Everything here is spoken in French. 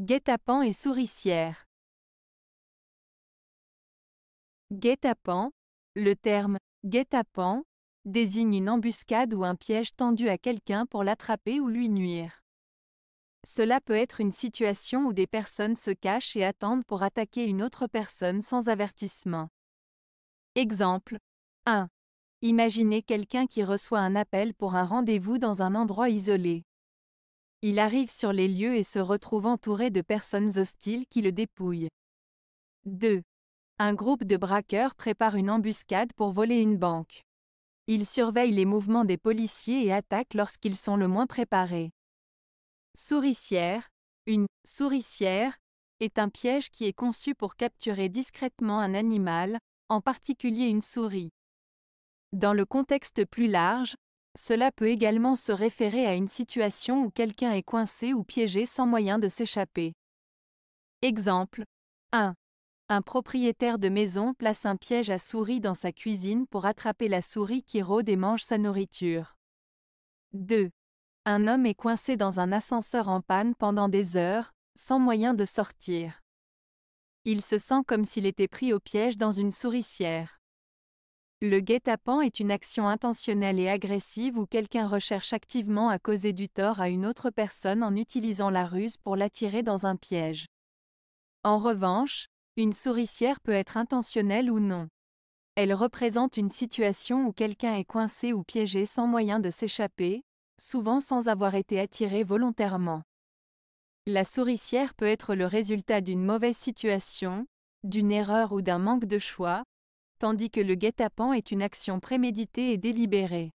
Guet-apens et souricière. Guet-apens, le terme guet-apens désigne une embuscade ou un piège tendu à quelqu'un pour l'attraper ou lui nuire. Cela peut être une situation où des personnes se cachent et attendent pour attaquer une autre personne sans avertissement. Exemple 1. Imaginez quelqu'un qui reçoit un appel pour un rendez-vous dans un endroit isolé. Il arrive sur les lieux et se retrouve entouré de personnes hostiles qui le dépouillent. 2. Un groupe de braqueurs prépare une embuscade pour voler une banque. Ils surveillent les mouvements des policiers et attaquent lorsqu'ils sont le moins préparés. Souricière. Une souricière est un piège qui est conçu pour capturer discrètement un animal, en particulier une souris. Dans le contexte plus large, cela peut également se référer à une situation où quelqu'un est coincé ou piégé sans moyen de s'échapper. Exemple 1. Un propriétaire de maison place un piège à souris dans sa cuisine pour attraper la souris qui rôde et mange sa nourriture. 2. Un homme est coincé dans un ascenseur en panne pendant des heures, sans moyen de sortir. Il se sent comme s'il était pris au piège dans une souricière. Le guet-apens est une action intentionnelle et agressive où quelqu'un recherche activement à causer du tort à une autre personne en utilisant la ruse pour l'attirer dans un piège. En revanche, une souricière peut être intentionnelle ou non. Elle représente une situation où quelqu'un est coincé ou piégé sans moyen de s'échapper, souvent sans avoir été attiré volontairement. La souricière peut être le résultat d'une mauvaise situation, d'une erreur ou d'un manque de choix, tandis que le guet-apens est une action préméditée et délibérée.